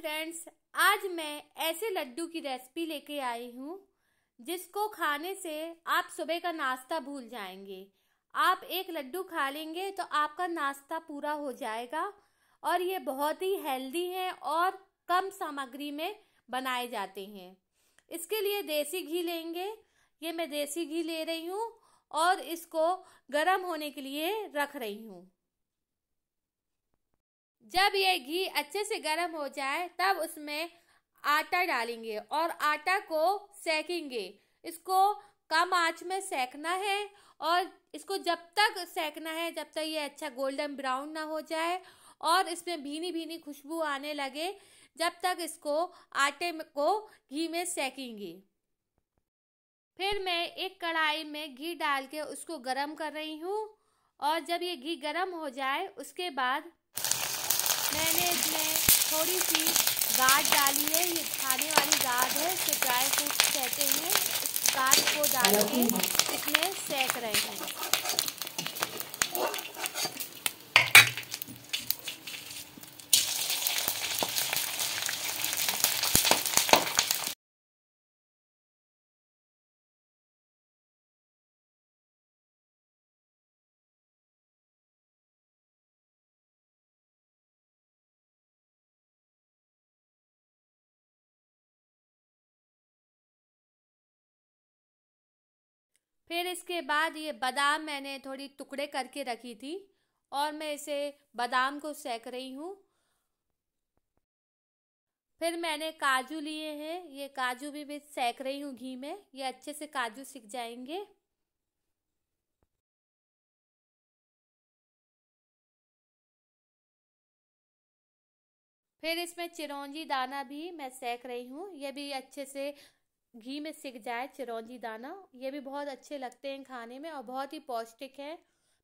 friends आज मैं ऐसे लड्डू की रेसिपी लेके आई हूँ जिसको खाने से आप सुबह का नाश्ता भूल जाएंगे आप एक लड्डू खा लेंगे तो आपका नाश्ता पूरा हो जाएगा और ये बहुत ही हेल्दी हैं और कम सामग्री में बनाए जाते हैं इसके लिए देसी घी लेंगे ये मैं देसी घी ले रही हूँ और इसको गर्म होने के लिए रख रही हूँ जब ये घी अच्छे से गर्म हो जाए तब उसमें आटा डालेंगे और आटा को सेकेंगे इसको कम आंच में सेकना है और इसको जब तक सेकना है जब तक ये अच्छा गोल्डन ब्राउन ना हो जाए और इसमें भीनी भीनी खुशबू आने लगे जब तक इसको आटे को घी में सेकेंगे फिर मैं एक कढ़ाई में घी डाल के उसको गर्म कर रही हूँ और जब ये घी गर्म हो जाए उसके बाद मैंने इसमें थोड़ी सी गाद डाली है ये खाने वाली गाद है इसे ड्राई फ्रूट कहते हैं गाद को डाल के इसमें सेक रहे हैं फिर इसके बाद ये बादाम मैंने थोड़ी टुकड़े करके रखी थी और मैं इसे बादाम को सेक रही हूँ फिर मैंने काजू लिए हैं ये काजू भी मैं सेक रही हूँ घी में ये अच्छे से काजू सीख जाएंगे फिर इसमें चिरौंजी दाना भी मैं सेक रही हूँ ये भी अच्छे से घी में सिक जाए चिरौंजी दाना ये भी बहुत अच्छे लगते हैं खाने में और बहुत ही पौष्टिक है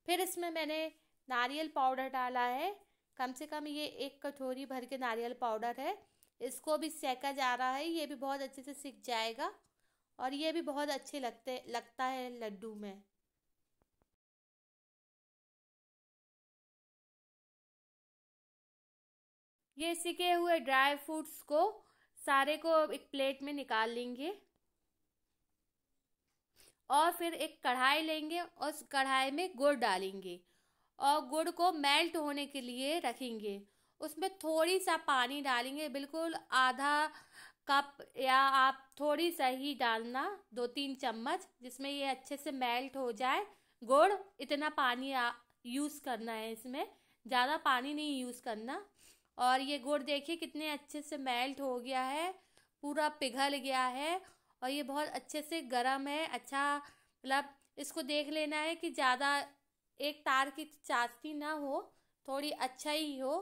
फिर इसमें मैंने नारियल पाउडर डाला है कम से कम ये एक कटोरी भर के नारियल पाउडर है इसको भी सेका जा रहा है ये भी बहुत अच्छे से सिक जाएगा और ये भी बहुत अच्छे लगते लगता है लड्डू में ये सिके हुए ड्राई फ्रूट्स को सारे को एक प्लेट में निकाल लेंगे और फिर एक कढ़ाई लेंगे और उस कढ़ाई में गुड़ डालेंगे और गुड़ को मेल्ट होने के लिए रखेंगे उसमें थोड़ी सा पानी डालेंगे बिल्कुल आधा कप या आप थोड़ी सा ही डालना दो तीन चम्मच जिसमें ये अच्छे से मेल्ट हो जाए गुड़ इतना पानी यूज़ करना है इसमें ज़्यादा पानी नहीं यूज़ करना और ये गुड़ देखिए कितने अच्छे से मेल्ट हो गया है पूरा पिघल गया है और ये बहुत अच्छे से गर्म है अच्छा मतलब इसको देख लेना है कि ज़्यादा एक तार की चाशनी ना हो थोड़ी अच्छा ही हो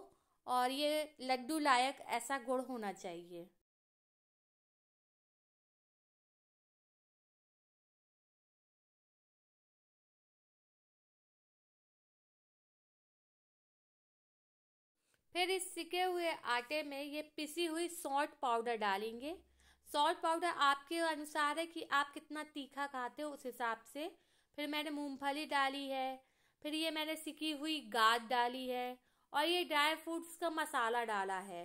और ये लड्डू लायक ऐसा गुड़ होना चाहिए फिर इस सिके हुए आटे में ये पिसी हुई सॉल्ट पाउडर डालेंगे सॉल्ट पाउडर आपके अनुसार है कि आप कितना तीखा खाते हो उस हिसाब से फिर मैंने मूंगफली डाली है फिर ये मैंने सिकी हुई गाद डाली है और ये ड्राई फ्रूट्स का मसाला डाला है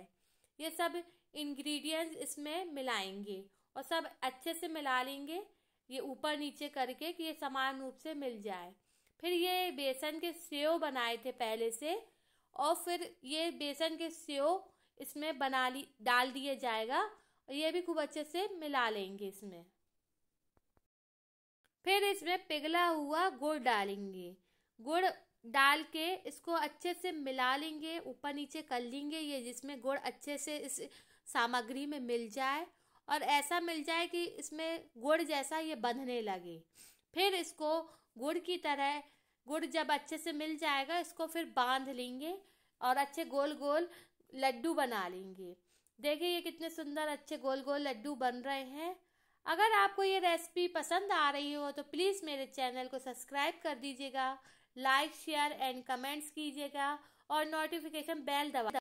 ये सब इंग्रेडिएंट्स इसमें मिलाएंगे और सब अच्छे से मिला लेंगे ये ऊपर नीचे करके कि ये समान रूप से मिल जाए फिर ये बेसन के सेव बनाए थे पहले से और फिर ये बेसन के सेव इसमें बना ली डाल दिया जाएगा और ये भी खूब अच्छे से मिला लेंगे इसमें फिर इसमें पिघला हुआ गुड़ डालेंगे गुड़ डाल के इसको अच्छे से मिला लेंगे ऊपर नीचे कर लेंगे ये जिसमें गुड़ अच्छे से इस सामग्री में मिल जाए और ऐसा मिल जाए कि इसमें गुड़ जैसा ये बंधने लगे फिर इसको गुड़ की तरह गुड़ जब अच्छे से मिल जाएगा इसको फिर बांध लेंगे और अच्छे गोल गोल लड्डू बना लेंगे देखिए ये कितने सुंदर अच्छे गोल गोल लड्डू बन रहे हैं अगर आपको ये रेसिपी पसंद आ रही हो तो प्लीज़ मेरे चैनल को सब्सक्राइब कर दीजिएगा लाइक शेयर एंड कमेंट्स कीजिएगा और नोटिफिकेशन बेल दबा